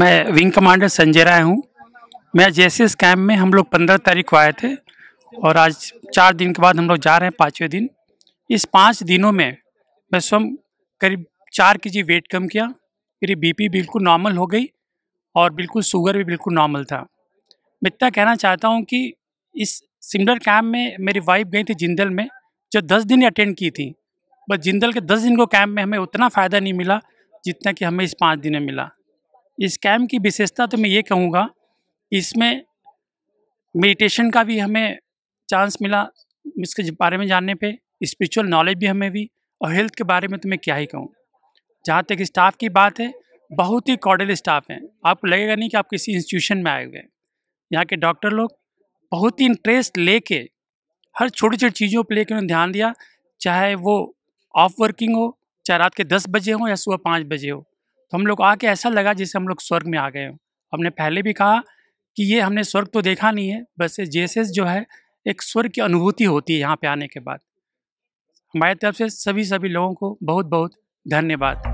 मैं wing commander Sanjay राय हूँ मैं जैसे इस कैम्प में हम लोग पंद्रह तारीख को आए थे और आज चार दिन के बाद हम लोग जा रहे हैं पाँचवें दिन इस पाँच दिनों में मैं स्वयं करीब चार के जी वेट कम किया मेरी बीपी बिल्कुल नॉर्मल हो गई और बिल्कुल शुगर भी बिल्कुल नॉर्मल था मैं इतना कहना चाहता हूँ कि इस सिमिलर कैम्प में मेरी वाइफ गई थी जिंदल में जो दस दिन अटेंड की थी बस जिंदल के दस दिन को कैम्प में हमें उतना फ़ायदा नहीं मिला जितना कि हमें इस पाँच दिन में मिला इस कैम्प की विशेषता तो मैं ये कहूँगा इसमें मेडिटेशन का भी हमें चांस मिला इसके बारे में जानने पे स्पिरिचुअल नॉलेज भी हमें भी और हेल्थ के बारे में तो मैं क्या ही कहूँ जहाँ तक स्टाफ की बात है बहुत ही कॉडल स्टाफ हैं आपको लगेगा नहीं कि आप किसी इंस्टीट्यूशन में आए हुए हैं यहाँ के डॉक्टर लोग बहुत ही इंटरेस्ट लेके हर छोटी छोटी चीज़ों पर लेकर उन्हें ध्यान दिया चाहे वो ऑफ वर्किंग हो चाहे रात के दस बजे हो या सुबह पाँच बजे हो तो हम लोग आके ऐसा लगा जैसे हम लोग स्वर्ग में आ गए हों हमने पहले भी कहा कि ये हमने स्वर्ग तो देखा नहीं है बस जैसे जो है एक स्वर्ग की अनुभूति होती है यहाँ पे आने के बाद हमारे तरफ से सभी सभी लोगों को बहुत बहुत धन्यवाद